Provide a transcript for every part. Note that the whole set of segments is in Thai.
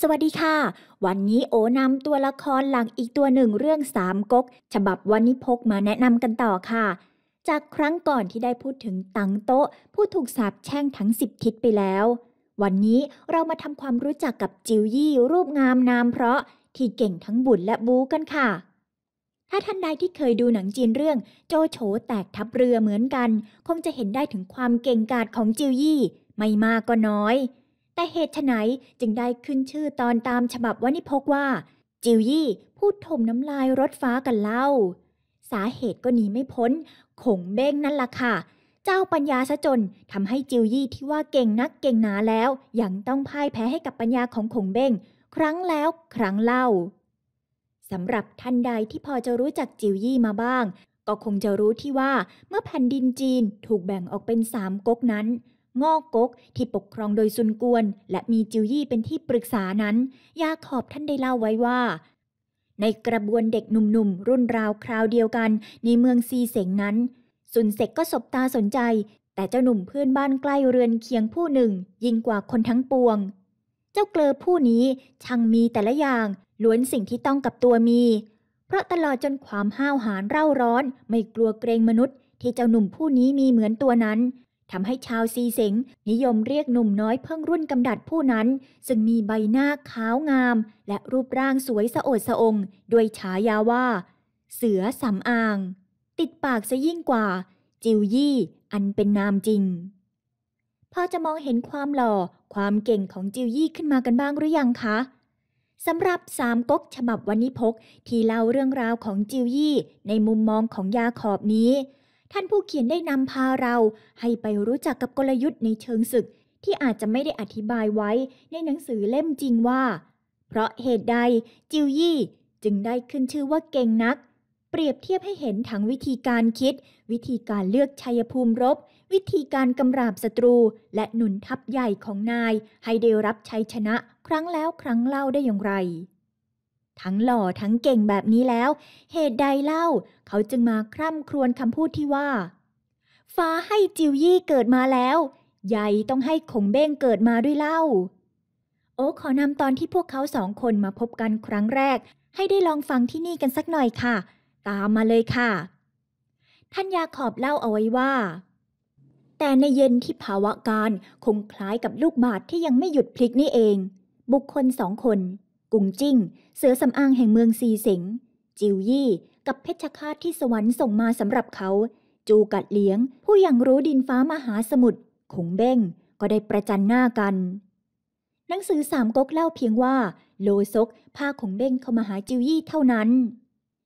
สวัสดีค่ะ วันนี้โอนำตัวละครหลักอีกตัวหนึ่งเรื่องสามก๊กฉบับวันนี้พกมาแนะนำกันต่อค่ะ จากครั้งก่อนที่ได้พูดถึงตังโต๊ะผู้ถูกสาปแช่งทั้งสิบทิศไปแล้ว วันนี้เรามาทำความรู้จักกับจิวยี่ รูปงามนามเพราะที่เก่งทั้งบุญและบูกันค่ะ ถ้าท่านใดที่เคยดูหนังจีนเรื่อง โจโฉแตกทับเรือเหมือนกันคงจะเห็นได้ถึงความเก่งกาจของจิวยี่ไม่มากก็น้อยแต่เหตุไฉนจึงได้ขึ้นชื่อตอนตามฉบับวนิพกว่า จิวยี่พูดถมน้ำลายรถฟ้ากันเล่า สาเหตุก็หนีไม่พ้น ขงเบ้งนั่นล่ะค่ะ เจ้าปัญญาซะจนทำให้จิวยี่ที่ว่าเก่งนักเก่งหนาแล้วยังต้องพ่ายแพ้ให้กับปัญญาของขงเบ้งครั้งแล้วครั้งเล่าสำหรับท่านใดที่พอจะรู้จักจิวยี่มาบ้าง ก็คงจะรู้ที่ว่าเมื่อแผ่นดินจีนถูกแบ่งออกเป็นสามก๊กนั้นงอกกกที่ปกครองโดยซุนกวน และมีจิวยี่เป็นที่ปรึกษานั้น ยาขอบท่านได้เล่าไว้ว่า ในกระบวนเด็กหนุ่มๆ รุ่นราวคราวเดียวกัน ในเมืองซีเสงนั้นซุนเซกก็สบตาสนใจ แต่เจ้าหนุ่มเพื่อนบ้านใกล้เรือนเคียงผู้หนึ่ง ยิ่งกว่าคนทั้งปวง เจ้าเกลอผู้นี้ช่างมีแต่ละอย่างล้วนสิ่งที่ต้องกับตัวมี เพราะตลอดจนความห้าวหาญเร่าร้อน ไม่กลัวเกรงมนุษย์ที่เจ้าหนุ่มผู้นี้มีเหมือนตัวนั้นทำให้ชาวซีเสงนิยมเรียกหนุ่มน้อยเพิ่งรุ่นกำดัดผู้นั้น ซึ่งมีใบหน้าขาวงาม และรูปร่างสวยสะโอดสะองด้วยฉายาว่า เสือสำอาง ติดปากซะยิ่งกว่า จิวยี่อันเป็นนามจริง พอจะมองเห็นความหล่อความเก่งของจิวยี่ขึ้นมากันบ้างหรือยังคะสำหรับสามก๊กฉบับวันนิพก ที่เล่าเรื่องราวของจิวยี่ในมุมมองของยาขอบนี้ท่านผู้เขียนได้นำพาเรา ให้ไปรู้จักกับกลยุทธ์ในเชิงศึก ที่อาจจะไม่ได้อธิบายไว้ในหนังสือเล่มจริงว่า เพราะเหตุใด จิวยี่ จึงได้ขึ้นชื่อว่าเก่งนัก เปรียบเทียบให้เห็นทั้งวิธีการคิด วิธีการเลือกชัยภูมิรบ วิธีการกำราบศัตรู และหนุนทัพใหญ่ของนาย ให้ได้รับชัยชนะครั้งแล้วครั้งเล่าได้อย่างไรทั้งหล่อทั้งเก่งแบบนี้แล้ว เหตุใดเล่า เขาจึงมาคร่ำครวญคำพูดที่ว่า ฟ้าให้จิวยี่เกิดมาแล้ว ใหญ่ต้องให้ขงเบ้งเกิดมาด้วยเล่า โอ้ขอนำตอนที่พวกเขาสองคนมาพบกันครั้งแรก ให้ได้ลองฟังที่นี่กันสักหน่อยค่ะ ตามมาเลยค่ะ ท่านยาขอบเล่าเอาไว้ว่า แต่ในเย็นที่ภาวะการคงคล้ายกับลูกบาศที่ยังไม่หยุดพลิกนี่เอง บุคคลสองคนกุงจิ้งเสือสำอางแห่งเมืองซีสิง จิวยี่ กับเพชฌฆาตที่สวรรค์ส่งมาสำหรับเขา จูกัดเลี้ยง ผู้ยังรู้ดินฟ้ามหาสมุทร ขงเบ้งก็ได้ประจันหน้ากัน หนังสือสามก๊กเล่าเพียงว่า โลซกพาขงเบ้งเข้ามาหาจิวยี่เท่านั้น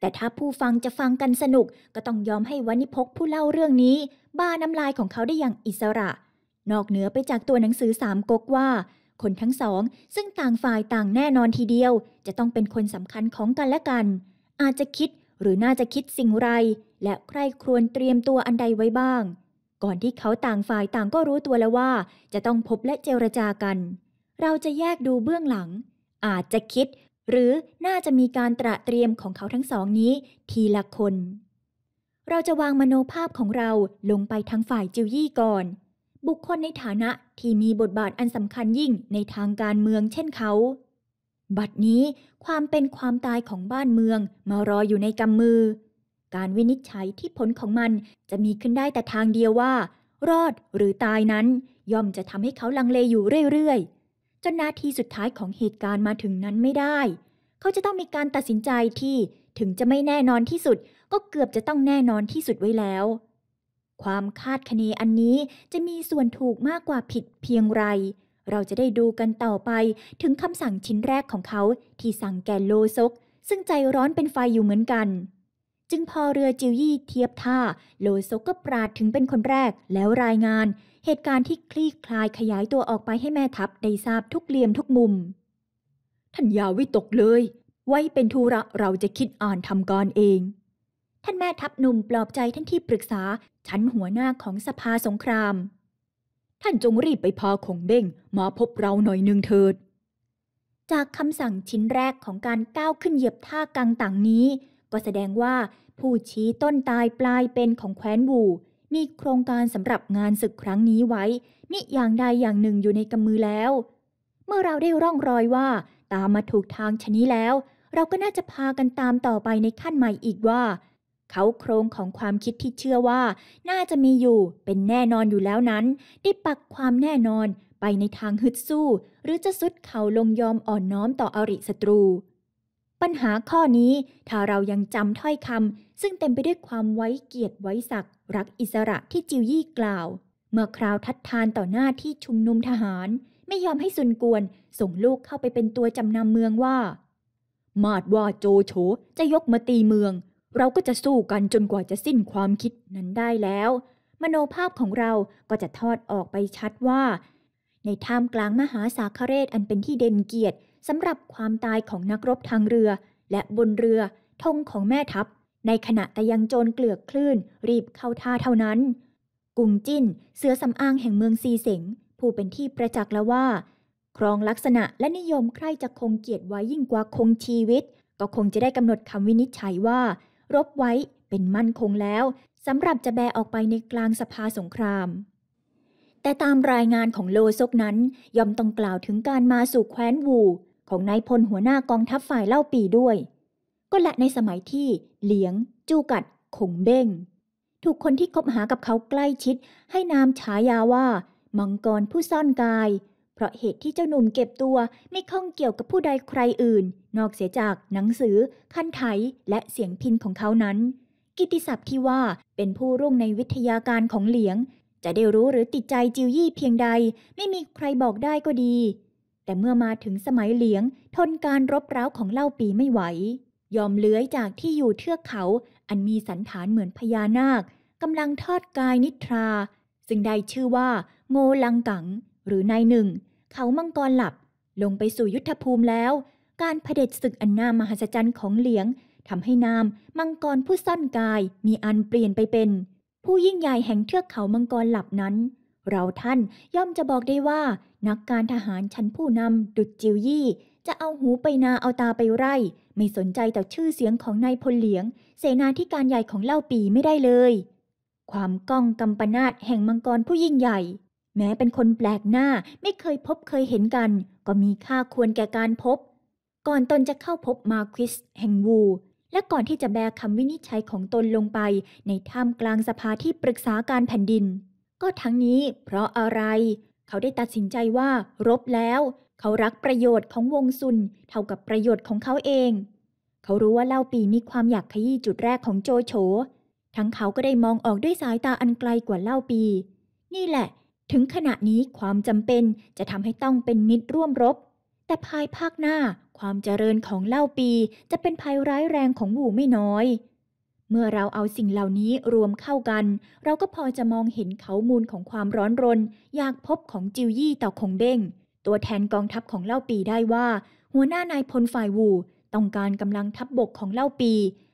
แต่ถ้าผู้ฟังจะฟังกันสนุก ก็ต้องยอมให้วันิพกผู้เล่าเรื่องนี้บ้าน้ำลายของเขาได้อย่างอิสระ นอกเหนือไปจากตัวหนังสือสามก๊กว่าคนทั้งสองซึ่งต่างฝ่ายต่างแน่นอนทีเดียวจะต้องเป็นคนสำคัญของกันและกัน อาจจะคิดหรือน่าจะคิดสิ่งไรและใครครวญเตรียมตัวอันใดไว้บ้าง ก่อนที่เขาต่างฝ่ายต่างก็รู้ตัวแล้วว่า จะต้องพบและเจรจากัน เราจะแยกดูเบื้องหลัง อาจจะคิดหรือน่าจะมีการตระเตรียมของเขาทั้งสองนี้ทีละคน เราจะวางมโนภาพของเราลงไปทั้งฝ่ายจิวยี่ก่อนบุคคลในฐานะที่มีบทบาทอันสำคัญยิ่งในทางการเมือง เช่นเขา บัดนี้ความเป็นความตายของบ้านเมืองมารออยู่ในกำมือ การวินิจฉัยที่ผลของมันจะมีขึ้นได้แต่ทางเดียวว่า รอดหรือตายนั้น ย่อมจะทำให้เขาลังเลอยู่เรื่อยๆจนนาทีสุดท้ายของเหตุการณ์มาถึงนั้นไม่ได้ เขาจะต้องมีการตัดสินใจที่ถึงจะไม่แน่นอนที่สุดก็เกือบจะต้องแน่นอนที่สุดไว้แล้วความคาดคะเนอันนี้จะมีส่วนถูกมากกว่าผิดเพียงไร เราจะได้ดูกันต่อไปถึงคำสั่งชิ้นแรกของเขา ที่สั่งแก่โลซก ซึ่งใจร้อนเป็นไฟอยู่เหมือนกัน จึงพอเรือจิวยี่เทียบท่า โลซกก็ปราดถึงเป็นคนแรกแล้วรายงาน เหตุการณ์ที่คลี่คลายขยายตัวออกไปให้แม่ทัพได้ทราบทุกเหลี่ยมทุกมุม ท่านยาวิตกเลย ไว้เป็นทุระเราจะคิดอ่านทำการเอง ท่านแม่ทัพหนุ่มปลอบใจท่านที่ปรึกษาชันหัวหน้าของสภาสงคราม ท่านจงรีบไปพาคงเบ้งมาพบเราหน่อยหนึ่งเถิด จากคำสั่งชิ้นแรกของการก้าวขึ้นเหยียบท่ากังต่างนี้ ก็แสดงว่า ผู้ชี้ต้นตายปลายเป็นของแคว้นบูมีโครงการสำหรับงานศึกครั้งนี้ไว้มิอย่างใดอย่างหนึ่งอยู่ในกำมือแล้ว เมื่อเราได้ร่องรอยว่าตามมาถูกทางชนี้แล้ว เราก็น่าจะพากันตามต่อไปในขั้นใหม่อีกว่าเขาโครงของความคิดที่เชื่อว่าน่าจะมีอยู่เป็นแน่นอนอยู่แล้วนั้นได้ปักความแน่นอนไปในทางฮึดสู้ หรือจะสุดเข่าลงยอมอ่อนน้อมต่ออริศัตรู ปัญหาข้อนี้ ถ้าเรายังจำถ้อยคำซึ่งเต็มไปด้วยความไว้เกียรติไว้ศักดิ์รักอิสระที่จิวยี่กล่าว เมื่อคราวทัดทานต่อหน้าที่ชุมนุมทหาร ไม่ยอมให้ซุนกวนส่งลูกเข้าไปเป็นตัวจำนำเมืองว่า มาดว่าโจโฉจะยกมาตีเมืองเราก็จะสู้กันจนกว่าจะสิ้นความคิดนั้นได้แล้ว มโนภาพของเราก็จะทอดออกไปชัดว่า ในท่ามกลางมหาสาคเรศอันเป็นที่เด่นเกียรติสำหรับความตายของนักรบทางเรือ และบนเรือธงของแม่ทัพ ในขณะแต่ยังโจรเกลือกคลื่น รีบเข้าท่าเท่านั้น กุงจิ้นเสือสำอางแห่งเมืองซีเสงผู้เป็นที่ประจักษ์แล้วว่า ครองลักษณะและนิยมใครจะคงเกียรติไว้ยิ่งกว่าคงชีวิต ก็คงจะได้กำหนดคำวินิจฉัยว่ารบไว้เป็นมั่นคงแล้วสำหรับจะแบออกไปในกลางสภาสงคราม แต่ตามรายงานของโลซกนั้นย่อมต้องกล่าวถึงการมาสู่แคว้นวูของนายพลหัวหน้ากองทัพฝ่ายเล่าปีด้วย ก็และในสมัยที่เหลียง จูกัด ขงเบ้งถูกคนที่คบหากับเขาใกล้ชิด ให้นามฉายาว่า มังกรผู้ซ่อนกายเพราะเหตุที่เจ้าหนุ่มเก็บตัวไม่ข้องเกี่ยวกับผู้ใดใครอื่น นอกเสียจากหนังสือคันไถและเสียงพินของเขานั้น กิติศัพท์ที่ว่าเป็นผู้รุ่งในวิทยาการของเหลียงจะได้รู้หรือติดใจจิวยี่เพียงใด ไม่มีใครบอกได้ก็ดี แต่เมื่อมาถึงสมัยเหลียง ทนการรบเร้าของเล่าปีไม่ไหว ยอมเลื้อยจากที่อยู่เทือกเขา อันมีสันฐานเหมือนพญานาคกำลังทอดกายนิทรา ซึ่งได้ชื่อว่า โงลังกังหรือนายหนึ่งเขามังกรหลับ ลงไปสู่ยุทธภูมิแล้ว การเผด็จศึกอันนามหัศจรรย์ของเหลียงทำให้นามมังกรผู้ซ่อนกายมีอันเปลี่ยนไปเป็น ผู้ยิ่งใหญ่แห่งเทือกเขามังกรหลับนั้น เราท่านย่อมจะบอกได้ว่า นักการทหารชั้นผู้นำดุจจิวยี่ จะเอาหูไปนาเอาตาไปไร่ ไม่สนใจต่อชื่อเสียงของนายพลเหลียง เสนาธิการใหญ่ของเล่าปีไม่ได้เลย ความก้องกำปนาตแห่งมังกรผู้ยิ่งใหญ่แม้เป็นคนแปลกหน้าไม่เคยพบเคยเห็นกัน ก็มีค่าควรแก่การพบ ก่อนตนจะเข้าพบมาควิสแห่งวู และก่อนที่จะแบกคำวินิจฉัยของตนลงไป ในท่ามกลางสภาที่ปรึกษาการแผ่นดิน ก็ทั้งนี้ เพราะอะไร เขาได้ตัดสินใจว่ารบแล้ว เขารักประโยชน์ของวงซุน เท่ากับประโยชน์ของเขาเอง เขารู้ว่าเล่าปีมีความอยากขยี้จุดแรกของโจโฉทั้งเขาก็ได้มองออกด้วยสายตาอันไกลกว่าเล่าปี นี่แหละถึงขณะนี้ความจำเป็นจะทำให้ต้องเป็นมิตรร่วมรบ แต่ภายภาคหน้าความเจริญของเล่าปีจะเป็นภัยร้ายแรงของวูไม่น้อย เมื่อเราเอาสิ่งเหล่านี้รวมเข้ากัน เราก็พอจะมองเห็นเขามูลของความร้อนรน อยากพบของจิวยี่ ต่อคงเด้งตัวแทนกองทัพของเล่าปีได้ว่า หัวหน้านายพลฝ่ายวูต้องการกำลังทัพบบกของเล่าปี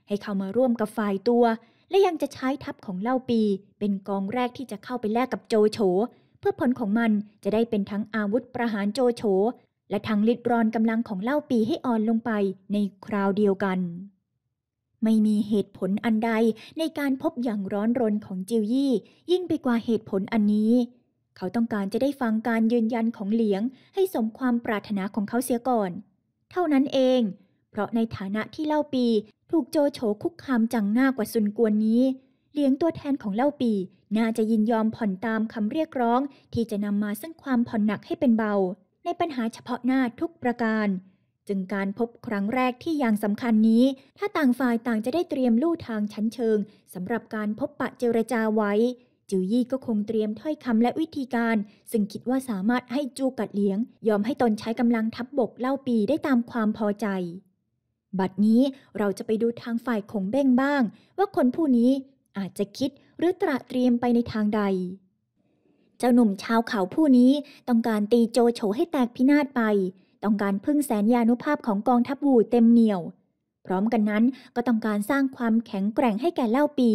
ให้เข้ามาร่วมกับฝ่ายตัว และยังจะใช้ทัพของเล่าปีเป็นกองแรกที่จะเข้าไปแลกกับโจโฉพื่อผลของมันจะได้เป็นทั้งอาวุธประหารโจโฉ และทั้งลิดรอนกำลังของเล่าปีให้อ่อนลงไปในคราวเดียวกัน ไม่มีเหตุผลอันใดในการพบอย่างร้อนรนของจิวยี่ ยิ่งไปกว่าเหตุผลอันนี้ เขาต้องการจะได้ฟังการยืนยันของเหลียง ให้สมความปรารถนาของเขาเสียก่อน เท่านั้นเอง เพราะในฐานะที่เล่าปีถูกโจโฉคุกคามจังหน้ากว่าซุนกวนนี้เลี้ยงตัวแทนของเล่าปี น่าจะยินยอมผ่อนตามคำเรียกร้อง ที่จะนำมาซึ่งความผ่อนหนักให้เป็นเบาในปัญหาเฉพาะหน้าทุกประการ จึงการพบครั้งแรกที่อย่างสำคัญนี้ ถ้าต่างฝ่ายต่างจะได้เตรียมลู่ทางชั้นเชิงสำหรับการพบปะเจรจาไว้ จิวยี่ก็คงเตรียมถ้อยคำและวิธีการ ซึ่งคิดว่าสามารถให้จูกัดเลี้ยง ยอมให้ตนใช้กำลังทับบกเล่าปีได้ตามความพอใจ บัดนี้เราจะไปดูทางฝ่ายของเบ้งบ้าง ว่าคนผู้นี้อาจจะคิดหรือตระเตรียมไปในทางใด เจ้าหนุ่มชาวเขาผู้นี้ต้องการตีโจโฉให้แตกพินาศไป ต้องการพึ่งแสนยานุภาพของกองทัพวูเต็มเหนียว พร้อมกันนั้นก็ต้องการสร้างความแข็งแกร่งให้แก่เล่าปี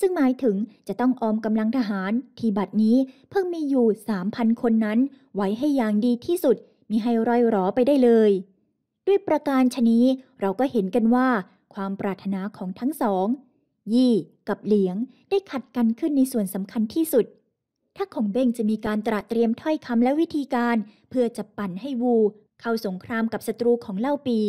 ซึ่งหมายถึงจะต้องออมกำลังทหารที่บัดนี้เพิ่งมีอยู่สามพันคนนั้น ไว้ให้อย่างดีที่สุดมิให้ร่อยหรอไปได้เลย ด้วยประการชนี้เราก็เห็นกันว่าความปรารถนาของทั้งสองยี่ กับเหลียงได้ขัดกันขึ้นในส่วนสำคัญที่สุด ถ้าของเบ้งจะมีการตระเตรียมถ้อยคำและวิธีการ เพื่อจะปั่นให้วู เข้าสงครามกับศัตรูของเล่าปี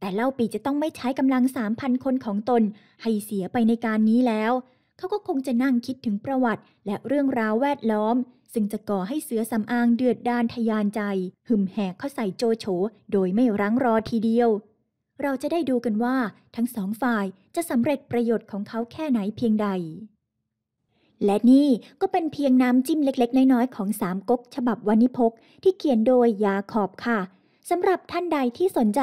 แต่เล่าปีจะต้องไม่ใช้กำลังสามพันคนของตน ให้เสียไปในการนี้แล้ว เขาก็คงจะนั่งคิดถึงประวัติ และเรื่องราวแวดล้อม ซึ่งจะก่อให้เสือสำอางเดือดดานทยานใจหึมแหกเข้าใส่โจโฉโดยไม่รั้งรอทีเดียวเราจะได้ดูกันว่า ทั้งสองฝ่ายจะสำเร็จประโยชน์ของเขาแค่ไหนเพียงใด และนี่ก็เป็นเพียงน้ำจิ้มเล็กๆ น้อยๆ ของสามก๊กฉบับวานิพก ที่เขียนโดยยาขอบค่ะ สำหรับท่านใดที่สนใจ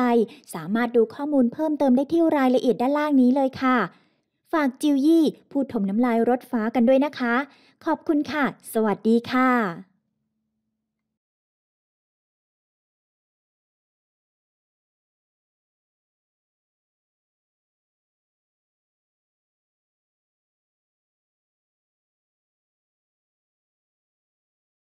สามารถดูข้อมูลเพิ่มเติมได้ที่รายละเอียดด้านล่างนี้เลยค่ะ ฝากจิวยี่ พูดถมน้ำลายรถฟ้ากันด้วยนะคะ ขอบคุณค่ะ สวัสดีค่ะ